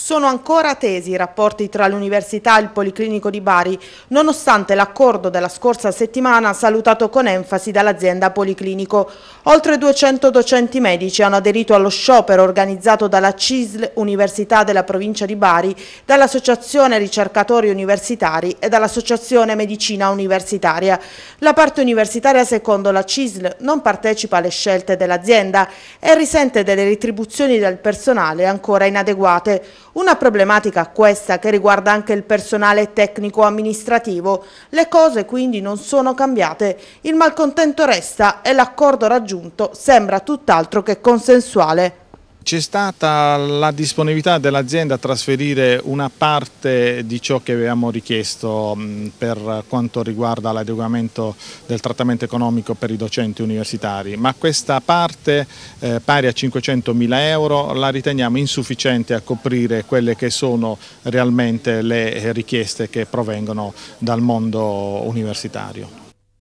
Sono ancora tesi i rapporti tra l'Università e il Policlinico di Bari, nonostante l'accordo della scorsa settimana salutato con enfasi dall'azienda Policlinico. Oltre 200 docenti medici hanno aderito allo sciopero organizzato dalla CISL Università della provincia di Bari, dall'Associazione Ricercatori Universitari e dall'Associazione Medicina Universitaria. La parte universitaria, secondo la CISL, non partecipa alle scelte dell'azienda e risente delle retribuzioni del personale ancora inadeguate. Una problematica questa che riguarda anche il personale tecnico-amministrativo. Le cose quindi non sono cambiate, il malcontento resta e l'accordo raggiunto sembra tutt'altro che consensuale. C'è stata la disponibilità dell'azienda a trasferire una parte di ciò che avevamo richiesto per quanto riguarda l'adeguamento del trattamento economico per i docenti universitari, ma questa parte eh, pari a 500.000 euro la riteniamo insufficiente a coprire quelle che sono realmente le eh, richieste che provengono dal mondo universitario.